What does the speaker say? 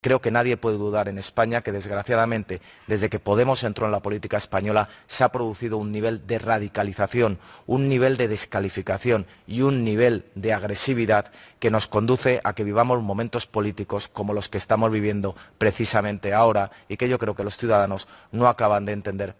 Creo que nadie puede dudar en España que, desgraciadamente, desde que Podemos entró en la política española, se ha producido un nivel de radicalización, un nivel de descalificación y un nivel de agresividad que nos conduce a que vivamos momentos políticos como los que estamos viviendo precisamente ahora y que yo creo que los ciudadanos no acaban de entender.